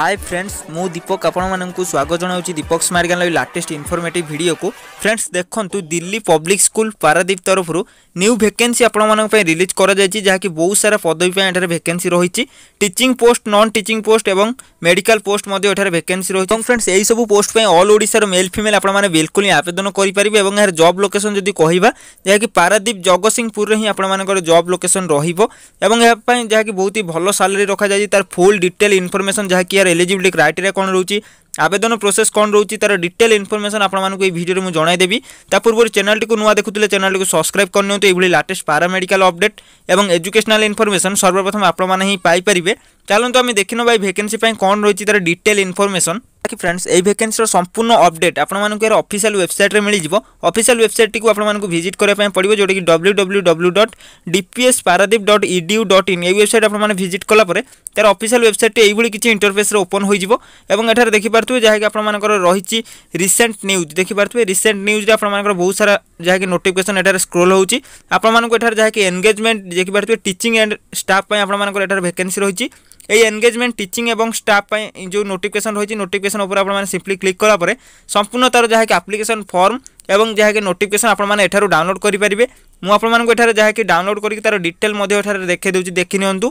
ହାଏ friends ମୁଁ ଦୀପକ ଆପଣମାନଙ୍କୁ ସ୍ୱାଗତ ଜଣାଉଛି ଦୀପକ ସ୍ମାରଗାନ ଲାଇଭ୍ ଲାଟେଷ୍ଟ ଇନଫର୍ମେଟିଭ୍ ଭିଡ଼ିଓକୁ ଫ୍ରେଣ୍ଡସ୍ ଦେଖନ୍ତୁ ଦିଲ୍ଲୀ ପବ୍ଲିକ୍ ସ୍କୁଲ ପାରାଦୀପ ତରଫରୁ ନ୍ୟୁ ଭେକେନ୍ସି ଆପଣମାନଙ୍କ ପାଇଁ ରିଲିଜ୍ କରାଯାଇଛି ଯାହାକି ବହୁତ ସାରା ପଦବୀ ପାଇଁ ଏଠାରେ ଭେକେନ୍ସି ରହିଛି teaching post non teaching post ଏବଂ ମେଡ଼ିକାଲ ପୋଷ୍ଟ ମଧ୍ୟ ଏଠାରେ ଭେକେନ୍ସି ରହିଛି ଏବଂ ଫ୍ରେଣ୍ଡସ୍ ଏହିସବୁ ପୋଷ୍ଟ ପାଇଁ ଅଲ୍ ଓଡ଼ିଶାର ମେଲ୍ ଫିମେଲ୍ ଆପଣମାନେ ବିଲକୁଲ ହିଁ ଆବେଦନ କରିପାରିବେ ଏବଂ ଏହାର ଜବ୍ ଲୋକେସନ୍ ଯଦି କହିବା ଯାହାକି ପାରାଦୀପ ଜଗତସିଂହପୁରରେ ହିଁ ଆପଣମାନଙ୍କର ଜବ୍ ଲୋକେସନ୍ ରହିବ ଏବଂ ଏହା ପାଇଁ ଯାହାକି ବହୁତ ହି ଭଲ ସାଲାରୀ ରଖାଯାଇଛି ତାର ଫୁଲ୍ ଡିଟେଲ୍ ଇନଫର୍ମେସନ୍ ଯାହାକି ଏହାର এলিজিবিলিটি ক্রাইটেরিয়া কোণ রয়েছে আবেদন প্রোসেস কোণ রয়েছে তার ডিটেল ইনফরমেশন আপনার এই ভিডিওরে মু জনাইদেবি তা পূর্ব চ্যানেলটি নূয়া দেখুলে চ্যানেলটি সবসক্রাইব করে নিহত এইভাবে লাটেস্ট প্যারামেডিকাল অপডেট এবং এজুকেশনাল ইনফরমেশন সর্বপ্রথম আপনার হি পাইপারে চালু আমি দেখি নেবা এই ভ্যাকেন্সি কোণ রয়েছে তার ডিটেল ইনফরমেশন বাকি ফ্রেন্ডস এই ভ্যাকেন্সির সম্পূর্ণ অপডেট আপনার এর অফিসিয়াল ওয়েবসাইট্রে মিলিযোগ অফিসিয়াল ওয়েবসাইটটি আপনার ভিজিট করা পড়ব যেটা কি W W W dot DPS Paradip dot edu dot in এই ওয়েবসাইট আপনার ভিজিট কলাপরে তার অফিসিয়াল ওয়েবসাইটটি এইভাবে কিছু ইন্টরফেসরে ওপন হয়ে যাব এবং এখানে দেখিপারে যা আপনার রয়েছে রিসেন্ট নিউজ দেখিপারে রিসেন্ট নিউজে আপনার বহু সারা যা নোটিফিকেসন এখানে স্ক্রোল হচ্ছে আপনার এখানে যা এনগেজমেন্ট দেখিপারে টিচিং এন্ড স্টাফ আপনার এখানে ভ্যাকেন্সি রয়েছে এই এনগেজমেন্ট টিচিং এবং স্টাফ পাই যে নোটিফিকেশন রয়েছে নোটিফিকেসন উপরে আপনার সিম্পলি ক্লিক কলাপরে সম্পূর্ণ তার যা আপ্লিকেসন ফর্ম এবং যা নোটিফিকেসন আপনার এঠার ডাউনলোড করে পারে মু আপনার এঠার যা ডাউনলোড করি তার ডিটেল এঠার দেখে দেছি দেখি নিহতু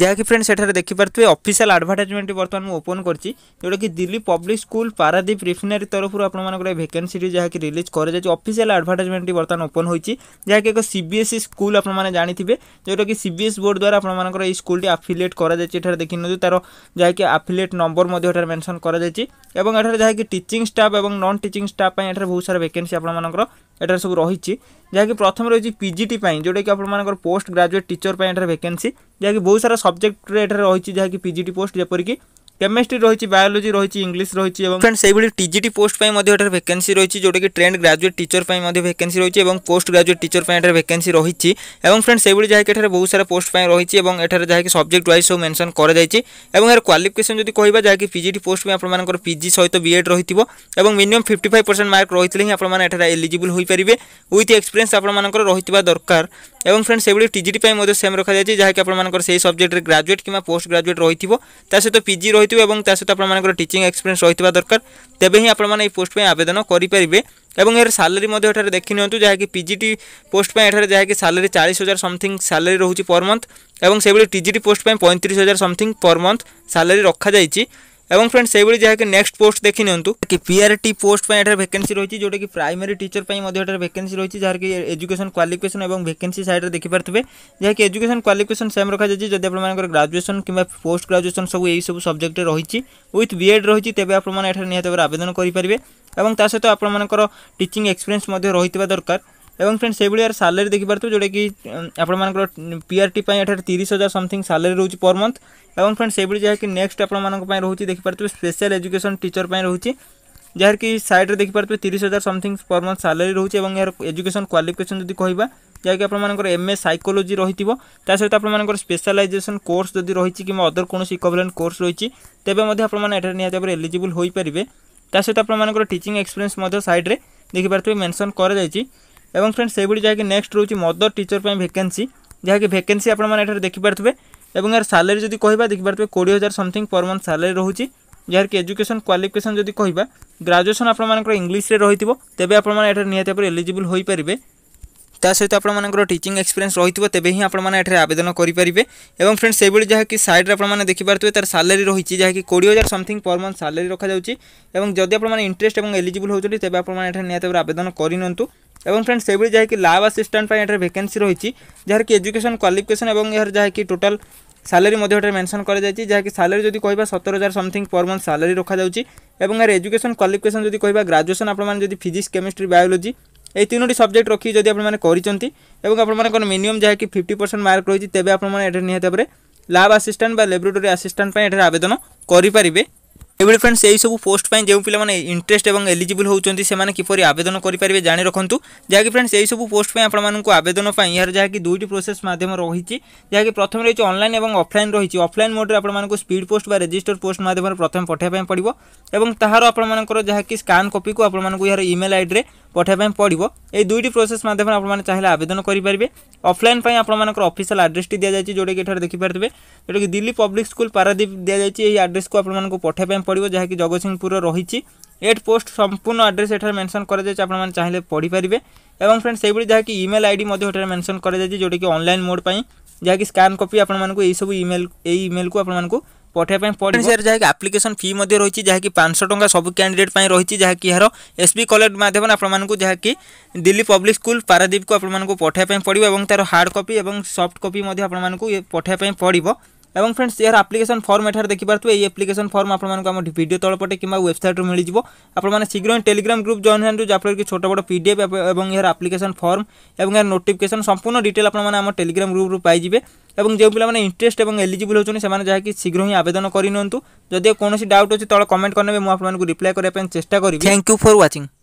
ଯାହାକି ଫ୍ରେଣ୍ଡ ସେଠାରେ ଦେଖିପାରୁଥିବେ ଅଫିସିଆଲ ଆଡ଼ଭର୍ଟାଇଜମେଣ୍ଟ ବର୍ତ୍ତମାନ ମୁଁ ଓପନ୍ କରିଛି ଯେଉଁଟାକି Delhi public school Paradip refinery ତରଫରୁ ଆପଣମାନଙ୍କର ଭେକେନ୍ସିଟି ଯାହାକି ରିଲିଜ୍ କରାଯାଇଛି ଅଫିସିଆଲ ଆଡ଼ଭର୍ଟାଇଜମେଣ୍ଟ ବର୍ତ୍ତମାନ ଓପନ୍ ହୋଇଛି ଯାହାକି ଏକ ସିବିଏସ୍ଇ ସ୍କୁଲ ଆପଣମାନେ ଜାଣିଥିବେ ଯେଉଁଟାକି ସିବିଏସ୍ ବୋର୍ଡ଼ ଦ୍ୱାରା ଆପଣମାନଙ୍କର ଏହି ସ୍କୁଲଟି ଆଫିଲିଏଟ୍ କରାଯାଇଛି ଏଠାରେ ଦେଖିନିଅନ୍ତୁ ତା'ର ଯାହାକି ଆଫିଲିଏଟ୍ ନମ୍ବର ମଧ୍ୟ ଏଠାରେ ମେନ୍ସନ୍ କରାଯାଇଛି ଏବଂ ଏଠାରେ ଯାହାକି ଟିଚିଂ ଷ୍ଟାଫ୍ ଏବଂ ନନ୍ ଟିଚିଂ ଷ୍ଟାଫ୍ ପାଇଁ ଏଠାରେ ବହୁତ ସାରା ଭେକେନ୍ସି ଆପଣମାନଙ୍କର এটার সব রহিছে যা কি প্রথম রহিছে পিজিটি পাই জোড়কে আপন মানক পোস্ট গ্রাজুয়েট টিচার পাই এন্ডার वैकेंसी যা কি বহুত সারা সাবজেক্ট রে এটার রহিছে যা কি পিজিটি পোস্ট জেপর কি কেমিস্ট্রি রয়েছে বায়োলোজি রয়েছে ইংলিশ রয়েছে এবং ফ্রেন্ড সেইভাবে টিজিটি পোস্ট পাই মধ্যে এটার ভ্যাকেন্সি রয়েছে যেটাকি ট্রেন্ড গ্রাজুয়েট টিচর পাই মধ্যে ভ্যাকেন্সি রয়েছে এবং পোস্ট গ্রাজুয়েট টিচর পাই এটার ভ্যাকেন্সি রয়েছে এবং ফ্রেন্ড সেইভাবে যাকে এটার বহু সারা পোস্ট পাই রয়েছে এবং এটার যাকে সবজেক্ট ওয়াইজ সব মেনশন করা যাইছে এবং এর কোয়ালিফিকেসন যদি কহবা যাকে পিজিটি পোস্ট পাই আপনার পিজি সহ বিএড রয়েছে এবং minimum fifty five percent mark রয়েছে হি আপনার এটার এলিজিবল হয়ে পারে উইথ এক্সপিরিয়েন্স আপনার রয়েছে দরকার এবং ফ্রেন্ড সেগুলি টিজিটি পাই মধ্যে সেম রখা যাচ্ছে যাকে আপনার সেই সবজেক্টের গ্রাজুয়েট কিংবা পোস্ট গ্রাজুয়েট রয়েছে তা সহ পিজি রয়েছে এবং তা সহ আপনার টিচিং এক্সপিরিয়েন্স রয়েছে দরকার তেমনি আপনার এই পোস্ট আবেদন করে এবং এর স্যালারি মধ্যে এখানে দেখি নিহত যাকে পিজিটি পোস্ট এখানে যাকে কি স্যালারি চাশ হাজার সমথিং স্যালারি রয়েছে পর মন্থ এবং সেগুলি টিজিটি পোস্ট পঁয়ত্রিশ হাজার সমথিং পর মন্থ স্যালারি যাই এবং ফ্রেন্ড সেইভাবে যাকে নেক্সট পোস্ট দেখি নিহতু কি পিআরটি পোস্ট পাই এটার ভ্যাকেন্সি রয়েছে যেটা কি প্রাইমারি টিচর পাই মধ্যে এটার ভ্যাকেন্সি রয়েছে যার কি এডুকেশন কোয়ালিফিকেশন এবং ভ্যাকেন্সি সাইডে দেখি পারবে যা কি এডুকেশন কোয়ালিফিকেশন সেম রাখা যাচ্ছে যদি আপনার গ্রাজুয়েশন কিংবা পোস্ট গ্রাজুয়েশন সব এই সব সবজেক্টে রয়েছে উইথ বিএড রয়েছে তেবে আপনার এখানে নিহত ভাবে আবেদন করে পারবে এবং তা সহ আপনার টিচিং এক্সপিরিয়েন্স রয়েছে দরকার এবং ফ্রেন্ডস সেইভাবে আর স্যালারি দেখিপারে যেটা কি আপনার পিআরটি এখানে তিরিশ হাজার সমথিং স্যালারি রয়েছে পর মন্থ এবং ফ্রেন্ডস সেইভাবে যা কি নেক্সট আপনার রয়েছে দেখিপারে স্পেশাল এজুকেশন টিচর রয়েছে ଯାହାର କି ସାଇଡ଼୍ରେ ଦେଖିପାରୁଥିବେ ତିରିଶ ହଜାର ସମଥିଙ୍ଗ ପର୍ ମନ୍ଥ ସାଲାରୀ ରହୁଛି ଏବଂ ଏହାର ଏଜୁକେସନ୍ କ୍ୱାଲିଫିକେସନ୍ ଯଦି କହିବା ଯାହାକି ଆପଣମାନଙ୍କର ଏମ୍ ଏ ସାଇକୋଲୋଜି ରହିଥିବ ତା ସହିତ ଆପଣମାନଙ୍କର ସ୍ପେଶାଲାଇଜେସନ୍ କୋର୍ସ ଯଦି ରହିଛି କିମ୍ବା ଅଦର କୌଣସି ଇକୋଭଲେଣ୍ଟ କୋର୍ସ ରହିଛି ତେବେ ମଧ୍ୟ ଆପଣମାନେ ଏଠାରେ ନିହାତି ଭାବରେ ଏଲିଜିବୁଲ୍ ହୋଇପାରିବେ ତା ସହିତ ଆପଣମାନଙ୍କର ଟିଚିଂ ଏକ୍ସପିରିଏନ୍ସ ମଧ୍ୟ ସାଇଡ଼୍ରେ ଦେଖିପାରୁଥିବେ ମେନ୍ସନ୍ କରାଯାଇଛି এবং ଫ୍ରେଣ୍ଡ ସେହିଭଳି ଯାହାକି ନେକ୍ସଟ ରହୁଛି ମଦର ଟିଚର ପାଇଁ ଭେକେନ୍ସି ଯାହାକି ଭେକେନ୍ସି ଆପଣମାନେ ଏଠାରେ ଦେଖିପାରୁଥିବେ ଏବଂ ଏହାର ସାଲାରୀ ଯଦି କହିବା ଦେଖିପାରୁଥିବେ କୋଡ଼ିଏ ହଜାର ସମଥିଙ୍ଗ ପର୍ ମନ୍ଥ ସାଲାରୀ ରହୁଛି ଯାହାକି ଏଜୁକେସନ୍ କ୍ୱାଲିଫିକେସନ୍ ଯଦି କହିବା ଗ୍ରାଜୁଏସନ୍ ଆପଣମାନଙ୍କର ଇଂଲିଶରେ ରହିଥିବ ତେବେ ଆପଣମାନେ ଏଠାରେ ନିହାତି ଭାବରେ ଏଲିଜିବୁଲ୍ ହୋଇପାରିବେ ତା ସହିତ ଆପଣମାନଙ୍କର ଟିଚିଂ ଏକ୍ସପିରିଏନ୍ସ ରହିଥିବ ତେବେ ହିଁ ଆପଣମାନେ ଏଠାରେ ଆବେଦନ କରିପାରିବେ ଏବଂ ଫ୍ରେଣ୍ଡ ସେହିଭଳି ଯାହାକି ସାଇଡ଼୍ରେ ଆପଣମାନେ ଦେଖିପାରୁଥିବେ ତା'ର ସାଲାରୀ ରହିଛି ଯାହାକି କୋଡ଼ିଏ ହଜାର ସମଥିଙ୍ଗ ପର୍ ମନ୍ଥ ସାଲାରୀ ରଖାଯାଉଛି ଏବଂ ଯଦି ଆପଣମାନେ ଇଣ୍ଟରେଷ୍ଟ ଏବଂ ଏଲିଜିବୁଲ୍ ହେଉଛନ୍ତି ତେବେ ଆପଣମାନେ ଏଠାରେ ନିହାତି ଭାବରେ ଆବେଦନ କରିନିଅନ୍ତୁ এবং ফ্রেন্ड्स সেইভাবে যাকি ল্যাব আসিষ্টাট পাই এটার ভ্যাকেন্সি রয়েছে যার কি এজুকেশন কোয়ালিফিকেশন এবং এর যাকি টোটাল স্যালারি মধ্যে এটার মেনশন করা যাচ্ছে যাকি স্যালারি যদি কহবা সতের হাজার সমথিং পর মন্থ স্যালারি রখা যাচ্ছে এবং এর এজুকেশন কোয়ালিফিকেশন যদি কহবা গ্রাজুয়েশন আপনার যদি ফিজিক্স কেমিস্ট্রি বায়োলোজি এই তিনোটি সবজেক্ট রখি যদি আপনার করছেন এবং আপনার মিনিমম যাকি ফিফটি পরসেন্ট মার্ক রয়েছে তেবে আপনার এটা নিহত ভাবে ল্যাব আসিষ্টাট বা ল্যাবরেটরি আসিষ্টাট পাই এটার আবেদন করে এভাবে ফ্রেন্ডস এই সব পোস্ট পাই যে পিলামানে ইন্টরেস্ট এবং এলিজিবল হচ্ছেন সেমানে কিপর আবেদন করে পেয়ে জাঁ রাখুন যাকে ফ্রেন্ডস এই সব পোস্ট পাই আপনার আবেদন পাই এর যা কি দুইটি প্রোসেস মাধ্যম রয়েছে যা কি প্রথমে রয়েছে অনলাইন এবং অফলাইন রয়েছে অফলাইন মোডে আপনার স্পিড পোস্ট বা রেজিষ্টার পোস্ট মাধ্যমে প্রথমে পঠাইয়া পড়ব এবং তাহার আপনার যা কি স্কান কপি কু আপনার এর ইমেল আইডি পঠাইয়া পড়ব এই দুইটি প্রোসেস মাধ্যমে আপনার মানে চাইলে আবেদন করে পেয়ে অফলাইন পাই আপনার অফিসিয়াল আড্রেসটি দিয়ে যাই যেটা কি এখানে দেখিপারে যেটা কি দিল্লি পব্লিক স্কুল পারাদ্বীপ দিয়ে যাই এই আড্রেসক আপনার পঠাইয়া পড়িবো যাহা কি জগো সিংপুর রহিছি 8 পোস্ট সম্পূর্ণ অ্যাড্রেস এঠার মেনশন করা যায় আপনি চাইলে পড়ি পারিবে এবং ফ্রেন্ডস এইবিডি যাহা কি ইমেল আইডি মধ্যে হটার মেনশন করা যায় যে কি অনলাইন মোড পাই যাহা কি স্ক্যান কপি আপন মানকো এই সব ইমেল এই ইমেল কো আপন মানকো পঠায় পাই পড়িবো স্যার যায় অ্যাপ্লিকেশন ফি মধ্যে রহিছি যাহা কি 500 টাকা সব ক্যান্ডিডেট পাই রহিছি যাহা কি এর এসপি কালেক্ট মাধ্যমে আপন মানকো যাহা কি দিল্লি পাবলিক স্কুল পারাধীপ কো আপন মানকো পঠায় পাই পড়িবো এবং তার হার্ড কপি এবং সফট কপি মধ্যে আপন মানকো পঠায় পাই পড়িবো এবং ফ্রেন্ডস এর আপ্লিকেসন ফর্ম এখানে দেখিপারে এই আপ্লিকেসন ফর্ম আপনার আমার ভিডিও তলপটে কিংবা ওয়েবসাইট্রু মিলিযোগ আপনার শীঘ্র ହିଁ ଟେଲିଗ୍ରାମ ଗ୍ରୁପ୍ ଜଏନ୍ ହୁଅନ୍ତୁ ଯାହାଫଳରେ କି ଛୋଟ ବଡ଼ ପି ଡି ଏଫ୍ ଏବଂ ଏହାର ଆପ୍ଲିକେସନ୍ ଫର୍ମ ଏବଂ ଏହାର ନୋଟିଫିକେସନ୍ ସମ୍ପୂର୍ଣ୍ଣ ଡିଟେଲ୍ ଆପଣମାନେ ଆମ ଟେଲିଗ୍ରାମ ଗ୍ରୁପ୍ରୁ ପାଇଯିବେ ଏବଂ ଯେଉଁ ପିଲାମାନେ ଇଣ୍ଟରେଷ୍ଟ ଏବଂ ଏଲିଜିବୁଲ୍ ହେଉଛନ୍ତି ସେମାନେ ଯାହାକି ଶୀଘ୍ର ହିଁ ଆବେଦନ କରିନିଅନ୍ତୁ ଯଦି କୌଣସି ଡାଉଟ୍ ଅଛି ତଳ କମେଣ୍ଟ କରିନେବେ ମୁଁ ଆପଣମାନଙ୍କୁ ରିପ୍ଲାଏ କରିବା ପାଇଁ ଚେଷ୍ଟା କରିବି ଥ୍ୟାଙ୍କ ୟୁ ଫର୍ ୱାଚିଂ